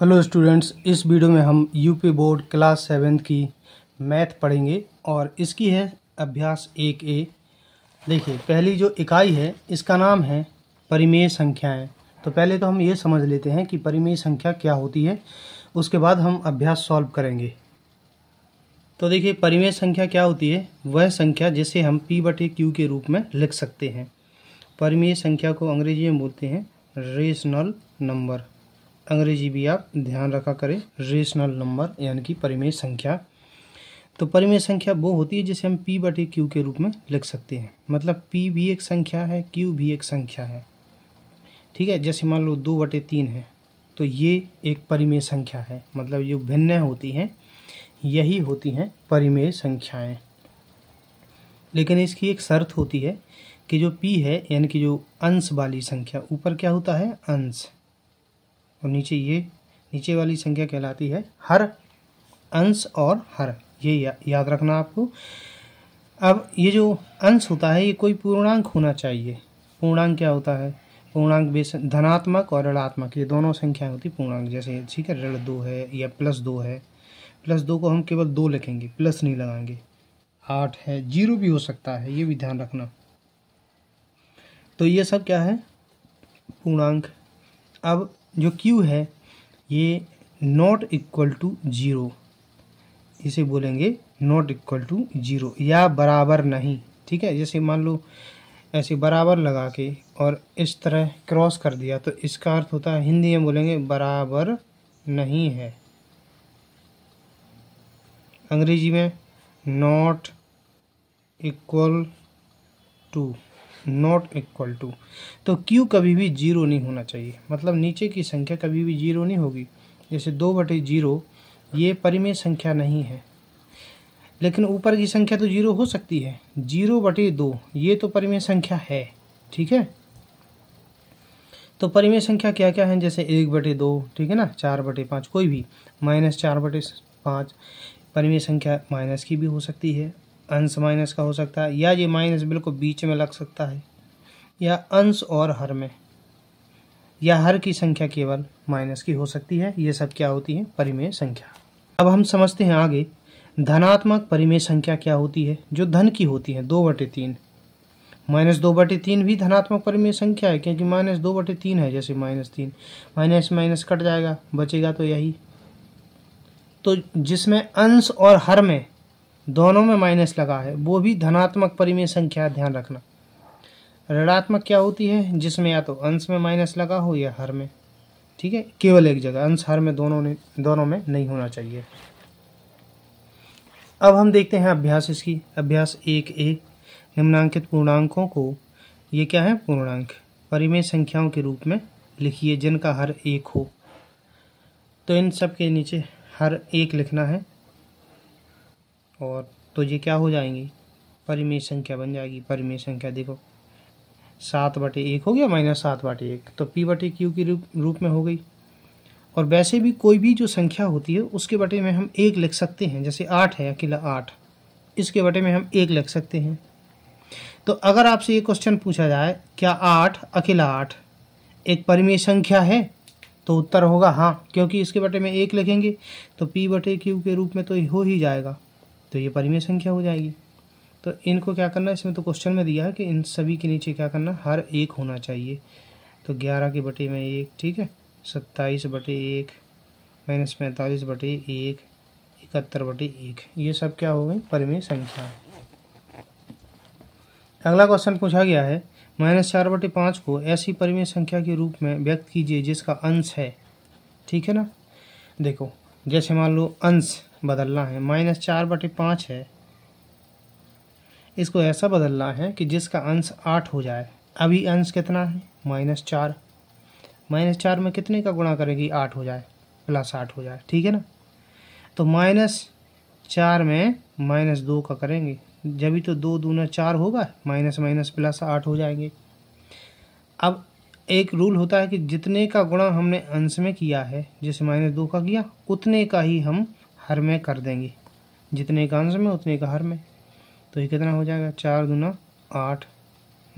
hello students इस video में हम यूपी बोर्ड क्लास सेवन की मैथ पढ़ेंगे और इसकी है अभ्यास एक ए देखिए पहली जो इकाई है इसका नाम है परिमेय संख्याएं तो पहले तो हम ये समझ लेते हैं कि परिमेय संख्या क्या होती है उसके बाद हम अभ्यास सॉल्व करेंगे तो देखिए परिमेय संख्या क्या होती है वह संख्या जिसे हम पी बटे क्यू के रूप में लिख सकते हैं परिमेय संख्या को अंग्रेजी में बोलते हैं रेशनल नंबर अंग्रेजी भी आप ध्यान रखा करें रेशनल नंबर यानी कि परिमेय संख्या तो परिमेय संख्या वो होती है जिसे हम पी बटे क्यू के रूप में लिख सकते हैं मतलब पी भी एक संख्या है क्यू भी एक संख्या है ठीक है जैसे मान लो दो बटे तीन है तो ये एक परिमेय संख्या है मतलब ये भिन्न होती हैं यही होती हैं परिमेय संख्याएं लेकिन इसकी एक शर्त होती है कि जो पी है यानी कि जो अंश वाली संख्या ऊपर क्या होता है अंश और नीचे ये नीचे वाली संख्या कहलाती है हर अंश और हर ये या, याद रखना आपको अब ये जो अंश होता है ये कोई पूर्णांक होना चाहिए पूर्णांक क्या होता है पूर्णांक बेस धनात्मक और ऋणात्मक ये दोनों संख्याएं होती पूर्णांक जैसे ठीक है ऋण दो है या प्लस दो है प्लस दो को हम केवल दो लिखेंगे प्लस नहीं लगाएंगे आठ है जीरो भी हो सकता है ये भी ध्यान रखना तो ये सब क्या है पूर्णांक अब जो क्यू है ये नॉट इक्वल टू ज़ीरो इसे बोलेंगे नॉट इक्वल टू ज़ीरो या बराबर नहीं ठीक है जैसे मान लो ऐसे बराबर लगा के और इस तरह क्रॉस कर दिया तो इसका अर्थ होता है हिंदी में बोलेंगे बराबर नहीं है अंग्रेजी में not equal to not equal to तो q कभी भी जीरो नहीं होना चाहिए मतलब नीचे की संख्या कभी भी जीरो नहीं होगी जैसे दो बटे जीरो ये परिमेय संख्या नहीं है लेकिन ऊपर की संख्या तो जीरो हो सकती है जीरो बटे दो ये तो परिमेय संख्या है ठीक है तो परिमेय संख्या क्या क्या है जैसे एक बटे दो ठीक है ना चार बटे पाँच कोई भी माइनस चार बटे पाँच परिमेय संख्या माइनस की भी हो सकती है अंश माइनस का हो सकता है या ये माइनस बिल्कुल बीच में लग सकता है या अंश और हर में या हर की संख्या केवल माइनस की हो सकती है ये सब क्या होती है परिमेय संख्या अब हम समझते हैं आगे धनात्मक परिमेय संख्या क्या होती है जो धन की होती है दो बटे तीन माइनस दो बटे तीन भी धनात्मक परिमेय संख्या है क्योंकि माइनस दो बटे तीन है जैसे माइनस तीन माइनस माइनस कट जाएगा बचेगा तो यही तो जिसमें अंश और हर में दोनों में माइनस लगा है वो भी धनात्मक परिमेय संख्या ध्यान रखना ऋणात्मक क्या होती है जिसमें या तो अंश में माइनस लगा हो या हर में ठीक है केवल एक जगह अंश हर में दोनों ने दोनों में नहीं होना चाहिए अब हम देखते हैं अभ्यास इसकी अभ्यास एक ए निम्नांकित पूर्णांकों को ये क्या है पूर्णांक परिमेय संख्याओं के रूप में लिखिए जिनका हर एक हो तो इन सब के नीचे हर एक लिखना है और तो ये क्या हो जाएंगी परिमेय संख्या बन जाएगी परिमेय संख्या देखो सात बटे एक हो गया माइनस सात बटे एक तो पी बटे क्यू के रूप रूप में हो गई और वैसे भी कोई भी जो संख्या होती है उसके बटे में हम एक लिख सकते हैं जैसे आठ है अकेला आठ इसके बटे में हम एक लिख सकते हैं तो अगर आपसे ये क्वेश्चन पूछा जाए क्या आठ अकेला आठ एक परिमेय संख्या है तो उत्तर होगा हाँ क्योंकि इसके बटे में एक लिखेंगे तो पी बटे क्यू के रूप में तो हो ही जाएगा तो ये परिमेय संख्या हो जाएगी तो इनको क्या करना है इसमें तो क्वेश्चन में दिया है कि इन सभी के नीचे क्या करना हर एक होना चाहिए तो ग्यारह के बटे में एक ठीक है सत्ताईस बटे एक माइनस पैंतालीस बटे एक इकहत्तर बटे एक ये सब क्या हो गए परिमेय संख्या अगला क्वेश्चन पूछा गया है माइनस चार बटे पाँच को ऐसी परिमेय संख्या के रूप में व्यक्त कीजिए जिसका अंश है ठीक है ना देखो जैसे मान लो अंश बदलना है माइनस चार बटे पाँच है इसको ऐसा बदलना है कि जिसका अंश आठ हो जाए अभी अंश कितना है माइनस चार माइनस चार में कितने का गुणा करेगी आठ हो जाए प्लस आठ हो जाए ठीक है ना तो माइनस चार में माइनस दो का करेंगे जब भी तो दो दूना चार होगा माइनस माइनस प्लस आठ हो जाएंगे अब एक रूल होता है कि जितने का गुणा हमने अंश में किया है जैसे माइनस दो का किया उतने का ही हम हर में कर देंगे जितने का आंसर में उतने का हर में तो ये कितना हो जाएगा चार दूना आठ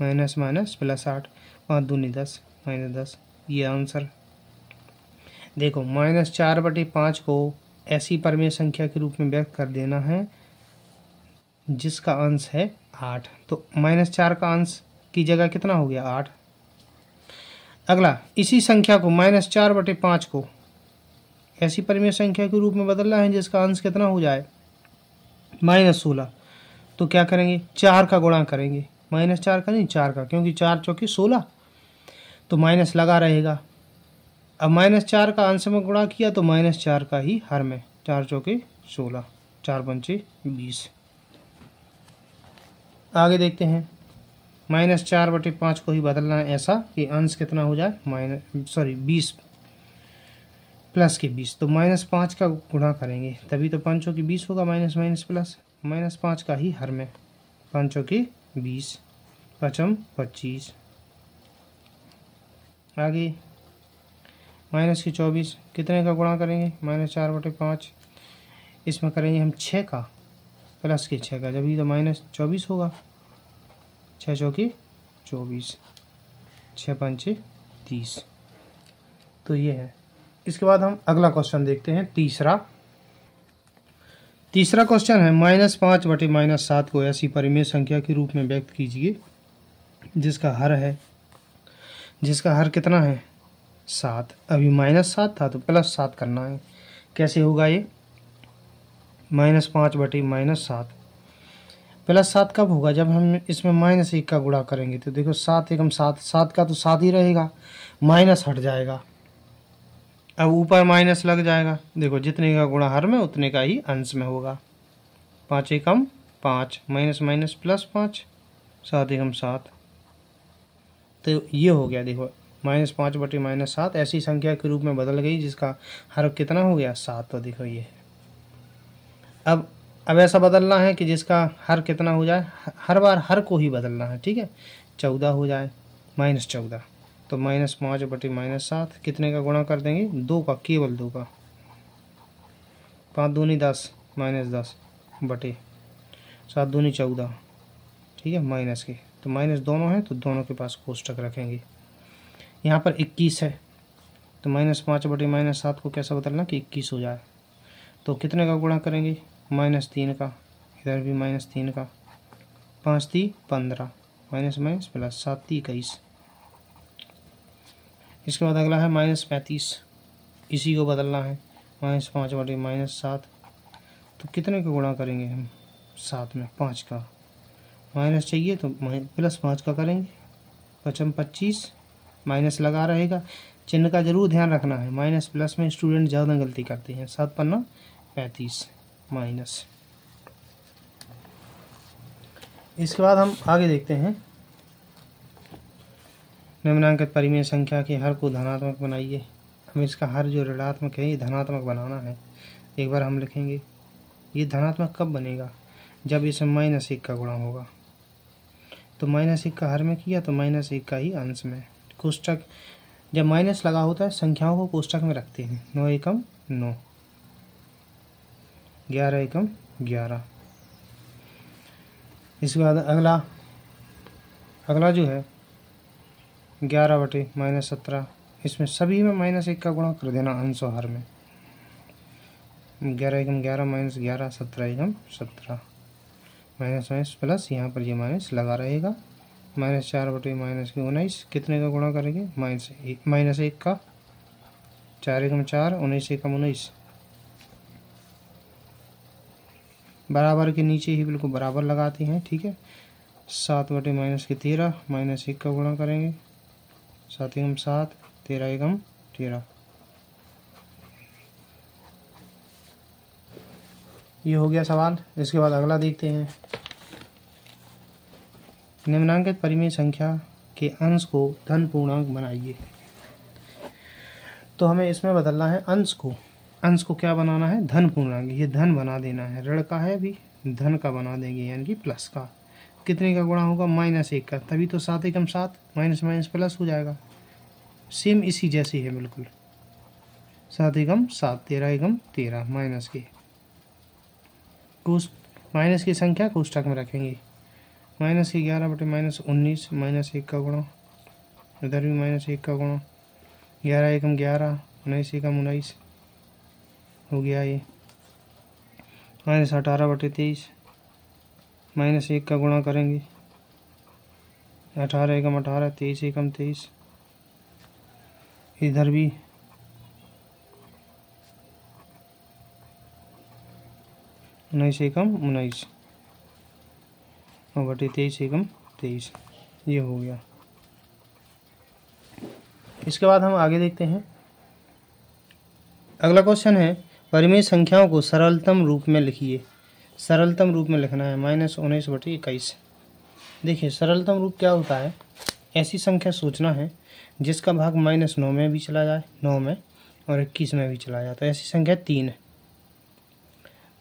माइनस माइनस प्लस आठ पाँच दूनी दस माइनस दस ये आंसर देखो माइनस चार बटे पाँच को ऐसी परमेय संख्या के रूप में व्यक्त कर देना है जिसका अंश है आठ तो माइनस चार का अंश की जगह कितना हो गया आठ अगला इसी संख्या को माइनस चार बटे पाँच को ऐसी परिमेय संख्या के रूप में बदलना है जिसका अंश कितना हो जाए माइनस सोलह तो क्या करेंगे चार का गुणा करेंगे माइनस चार का नहीं चार का क्योंकि चार चौकी सोलह तो माइनस लगा रहेगा अब माइनस चार का अंश में गुणा किया तो माइनस चार का ही हर में चार चौके सोलह चार पंचे बीस आगे देखते हैं माइनस चार बटे पाँच को ही बदलना है ऐसा कि अंश कितना हो जाए माइनस सॉरी बीस प्लस के बीस तो माइनस पाँच का गुणा करेंगे तभी तो पाँचों की बीस होगा माइनस माइनस प्लस माइनस पाँच का ही हर में पाँचों की बीस पचम पच्चीस आगे माइनस की चौबीस कितने का गुणा करेंगे माइनस चार बटे पाँच इसमें करेंगे हम छः का प्लस के छः का जब ये तो माइनस चौबीस होगा छः चौकी चौबीस छः पंचे तीस तो ये है इसके बाद हम अगला क्वेश्चन देखते हैं तीसरा तीसरा क्वेश्चन है माइनस पाँच बटे माइनस सात को ऐसी परिमेय संख्या के रूप में व्यक्त कीजिए जिसका हर है जिसका हर कितना है सात अभी माइनस सात था तो प्लस सात करना है कैसे होगा ये माइनस पाँच बटे माइनस सात प्लस सात कब होगा जब हम इसमें माइनस एक का गुणा करेंगे तो देखो सात एकम सात सात का तो सात ही रहेगा माइनस हट जाएगा अब ऊपर माइनस लग जाएगा देखो जितने का गुणा हर में उतने का ही अंश में होगा पाँच एकम पाँच माइनस माइनस प्लस पाँच सात एकम सात तो ये हो गया देखो माइनस पाँच बटे माइनस सात ऐसी संख्या के रूप में बदल गई जिसका हर कितना हो गया सात तो देखो ये है अब अब ऐसा बदलना है कि जिसका हर कितना हो जाए हर बार हर को ही बदलना है ठीक है चौदह हो जाए माइनस चौदह तो माइनस पाँच बटे माइनस सात कितने का गुणा कर देंगे दो का केवल दो का पाँच दूनी दस माइनस दस बटे सात दूनी चौदह ठीक है माइनस के तो माइनस दोनों है तो दोनों के पास कोष्टक रखेंगे यहाँ पर इक्कीस है तो माइनस पाँच बटे माइनस सात को कैसा बदलना कि इक्कीस हो जाए तो कितने का गुणा करेंगे माइनस तीन का इधर भी माइनस तीन का पाँच ती पंद्रह माइनस माइनस प्लस सात ती इक्कीस इसके बाद अगला है माइनस पैंतीस इसी को बदलना है माइनस पाँच बटे माइनस सात तो कितने का गुणा करेंगे हम सात में पाँच का माइनस चाहिए तो प्लस पाँच का करेंगे पचम पच्चीस माइनस लगा रहेगा चिन्ह का जरूर ध्यान रखना है माइनस प्लस में स्टूडेंट ज़्यादा गलती करते हैं सात पन्ना पैंतीस माइनस इसके बाद हम आगे देखते हैं निम्नांकित परिमेय संख्या के हर को धनात्मक बनाइए हमें इसका हर जो ऋणात्मक है ये धनात्मक बनाना है एक बार हम लिखेंगे ये धनात्मक कब बनेगा जब इसमें माइनस एक का गुणा होगा तो माइनस एक का हर में किया तो माइनस एक का ही अंश में कोष्टक जब माइनस लगा होता है संख्याओं को कोष्टक में रखते हैं नौ एकम नौ ग्यारह एकम ग्यारह इसके बाद अगला अगला जो है ग्यारह बटे माइनस सत्रह इसमें सभी में माइनस एक का गुणा कर देना हर में ग्यारह एकम ग्यारह माइनस ग्यारह सत्रह एकम सत्रह माइनस माइनस प्लस यहाँ पर ये यह माइनस लगा रहेगा माइनस चार बटे माइनस की उन्नीस कितने का गुणा करेंगे माइनस एक माइनस एक का चार एकम चार उन्नीस एकम उन्नीस बराबर के नीचे ही बिल्कुल बराबर लगाते हैं ठीक है सात बटे माइनस के तेरह माइनस एक का गुणा करेंगे सात एकम सात तेरह एगम तेरह ये हो गया सवाल इसके बाद अगला देखते हैं निम्नांकित परिमेय संख्या के अंश को धन पूर्णांक बनाइए तो हमें इसमें बदलना है अंश को अंश को क्या बनाना है धन पूर्णांक ये धन बना देना है ऋण का है भी धन का बना देंगे यानी कि प्लस का कितने का गुणा होगा माइनस एक का तभी तो सात एकम सात माइनस माइनस प्लस हो जाएगा सेम इसी जैसी है बिल्कुल सात एकम सात तेरह एकम तेरह माइनस के कोष माइनस की संख्या कोष्टक में रखेंगे माइनस के ग्यारह बटे माइनस उन्नीस माइनस एक का गुणा इधर भी माइनस एक का गुणा ग्यारह एकम ग्यारह उन्नीस एकम उन्नीस हो गया ये माइनस अठारह बटे तेईस माइनस एक का गुणा करेंगे अठारह एकम अठारह तेईस एकम तेईस इधर भी उन्नीस एकम उन्नीस और बटे तेईस एकम तेईस ये हो गया इसके बाद हम आगे देखते हैं अगला क्वेश्चन है परिमेय संख्याओं को सरलतम रूप में लिखिए सरलतम रूप में लिखना है माइनस उन्नीस बटे इक्कीस देखिए सरलतम रूप क्या होता है ऐसी संख्या सोचना है जिसका भाग माइनस नौ में भी चला जाए नौ में और इक्कीस में भी चला जाए तो ऐसी संख्या तीन है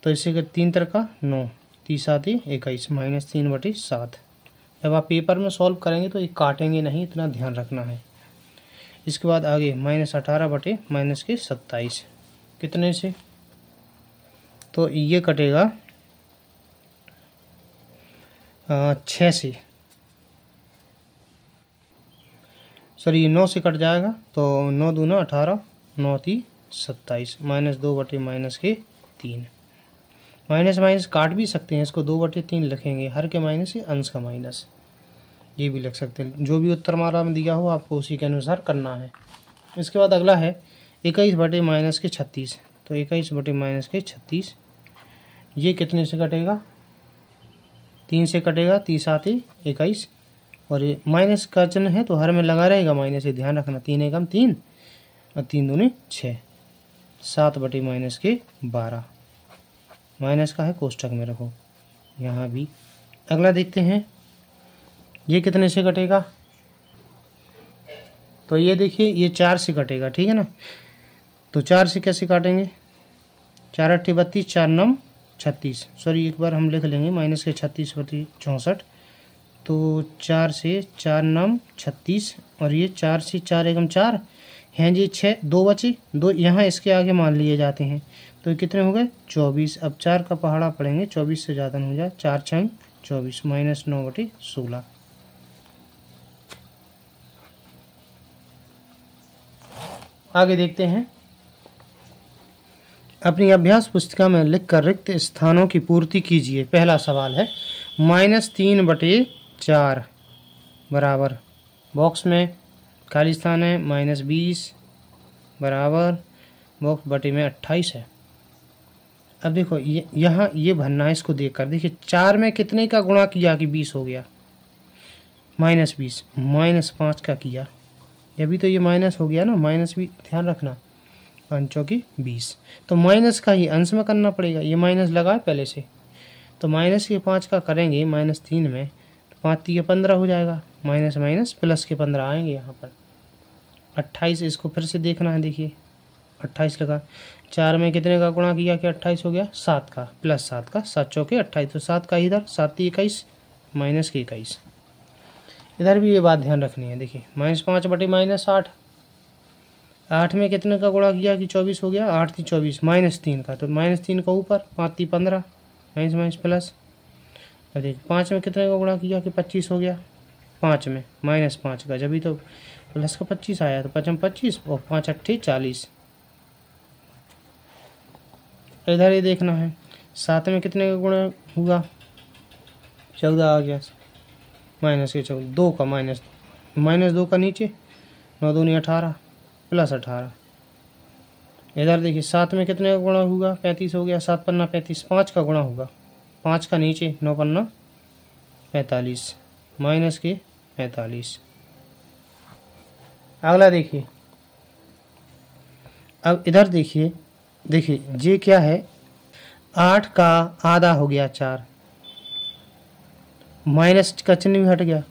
तो इसे अगर तीन तरह का नौ तीस आती इक्कीस माइनस तीन बटे सात जब आप पेपर में सॉल्व करेंगे तो ये काटेंगे नहीं इतना ध्यान रखना है इसके बाद आगे माइनस अठारह बटे माइनस के सत्ताईस कितने से तो ये कटेगा छः से सॉरी ये नौ से कट जाएगा तो नौ दूना अठारह नौ ती सत्ताईस माइनस दो बटे माइनस के तीन माइनस माइनस काट भी सकते हैं इसको दो बटे तीन लिखेंगे हर के माइनस से अंश का माइनस ये भी लिख सकते हैं जो भी उत्तर मारा में दिया हो आपको उसी के अनुसार करना है इसके बाद अगला है इक्कीस बटे माइनस के छत्तीस तो इक्कीस बटे माइनस के छत्तीस ये कितने से कटेगा तीन से कटेगा तीस आती इक्कीस और ये माइनस का चिन्ह है तो हर में लगा रहेगा माइनस ये ध्यान रखना तीन एकम तीन और तीन दूनी छः सात बटे माइनस के बारह माइनस का है कोष्टक में रखो यहाँ भी अगला देखते हैं ये कितने से कटेगा तो ये देखिए ये चार से कटेगा ठीक है ना तो चार से कैसे काटेंगे चार अट्ठी बत्तीस चार नम छत्तीस सॉरी एक बार हम लिख लेंगे माइनस के छत्तीस प्रति चौंसठ तो चार से चार नाम छत्तीस और ये चार से चार एकम चार हैं जी छः दो बचे दो यहाँ इसके आगे मान लिए जाते हैं तो कितने हो गए चौबीस अब चार का पहाड़ा पड़ेंगे चौबीस से ज़्यादा नहीं हो जाए चार छंग चौबीस माइनस नौ बटे सोलह आगे देखते हैं अपनी अभ्यास पुस्तिका में लिख कर रिक्त स्थानों की पूर्ति कीजिए पहला सवाल है माइनस तीन बटे चार बराबर बॉक्स में खाली स्थान है माइनस बीस बराबर बॉक्स बटे में अट्ठाईस है अब देखो ये यहाँ ये भरना है इसको देख कर देखिए चार में कितने का गुणा किया कि बीस हो गया माइनस बीस माइनस पाँच का किया अभी तो ये माइनस हो गया ना माइनस भी ध्यान रखना पंचों बीस तो माइनस का ही अंश में करना पड़ेगा ये माइनस लगा है पहले से तो माइनस के पाँच का करेंगे माइनस तीन में तो पाँच तीन पंद्रह हो जाएगा माइनस माइनस प्लस के पंद्रह आएंगे यहाँ पर अट्ठाईस इसको फिर से देखना है देखिए अट्ठाईस लगा चार में कितने का गुणा किया कि अट्ठाईस हो गया सात का प्लस सात का सात चौके अट्ठाईस तो सात का इधर सात तीन इक्कीस माइनस की इक्कीस इधर भी ये बात ध्यान रखनी है देखिए माइनस पाँच बटे माइनस आठ आठ में कितने का गुणा किया कि चौबीस हो गया आठ की चौबीस माइनस तीन का तो माइनस तीन का ऊपर पाँच ती पंद्रह माइनस माइनस प्लस अरे पाँच में कितने का गुणा किया कि पच्चीस हो गया पाँच में माइनस पाँच का जब भी तो प्लस का पच्चीस आया तो पचम पच्चीस और पाँच अट्ठी चालीस इधर ये देखना है सात में कितने का गुणा हुआ चौदह आ गया माइनस के चौदह दो का माइनस माइनस दो का नीचे नौ दो नहीं अठारह प्लस अठारह इधर देखिए सात में कितने का गुणा होगा पैंतीस हो गया सात पन्ना पैंतीस पाँच का गुणा होगा पाँच का नीचे नौ पन्ना पैंतालीस माइनस के पैंतालीस अगला देखिए अब इधर देखिए देखिए ये क्या है आठ का आधा हो गया चार माइनस का चिन्ह भी हट गया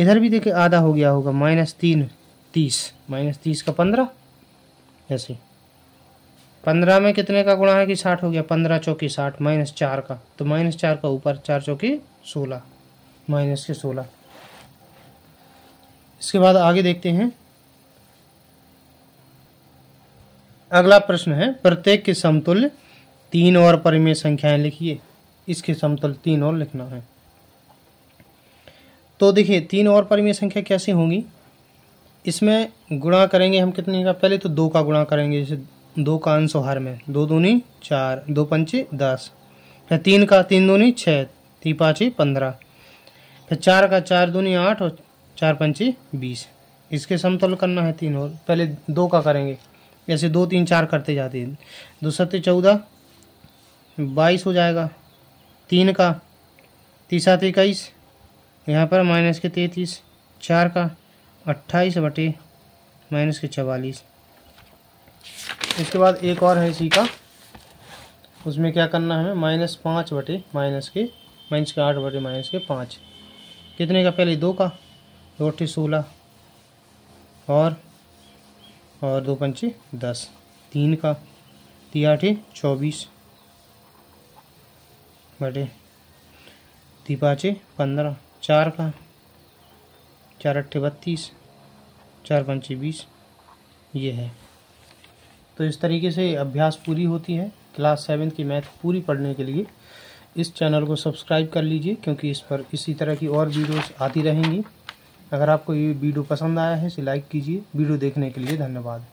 इधर भी देखिए आधा हो गया होगा माइनस तीन तीस माइनस तीस का पंद्रह ऐसे पंद्रह में कितने का गुणा है कि साठ हो गया पंद्रह चौकी साठ माइनस चार का तो माइनस चार का ऊपर चार चौकी सोलह माइनस के सोलह इसके बाद आगे देखते हैं अगला प्रश्न है प्रत्येक के समतुल्य तीन और परिमेय संख्याएं लिखिए इसके समतुल्य तीन और लिखना है तो देखिए तीन और परिमेय संख्या कैसी होंगी इसमें गुणा करेंगे हम कितने का पहले तो दो का गुणा करेंगे जैसे दो का अंश हर में दो दूनी चार दो पंच दस फिर तीन का तीन दूनी छः तीन पाँची पंद्रह फिर चार का चार दूनी आठ और चार पंची बीस इसके समतल करना है तीन और पहले दो का करेंगे जैसे दो तीन चार करते जाते हैं दो सत्य चौदह बाईस हो जाएगा तीन का तीसरा तीसात इक्कीस यहाँ पर माइनस के तैतीस चार का अट्ठाईस बटे माइनस के चवालीस इसके बाद एक और है इसी का उसमें क्या करना है हमें माइनस पाँच बटे माइनस के माइनस के आठ बटे माइनस के पाँच कितने का पहले दो का दो अट्ठी सोलह और और दो पंचे दस तीन का तीन आठे चौबीस बटे ती पाँचे पंद्रह चार का चार अट्ठे बत्तीस चार पंचे बीस ये है तो इस तरीके से अभ्यास पूरी होती है क्लास सेवन की मैथ पूरी पढ़ने के लिए इस चैनल को सब्सक्राइब कर लीजिए क्योंकि इस पर इसी तरह की और वीडियोस आती रहेंगी अगर आपको ये वीडियो पसंद आया है इसे लाइक कीजिए वीडियो देखने के लिए धन्यवाद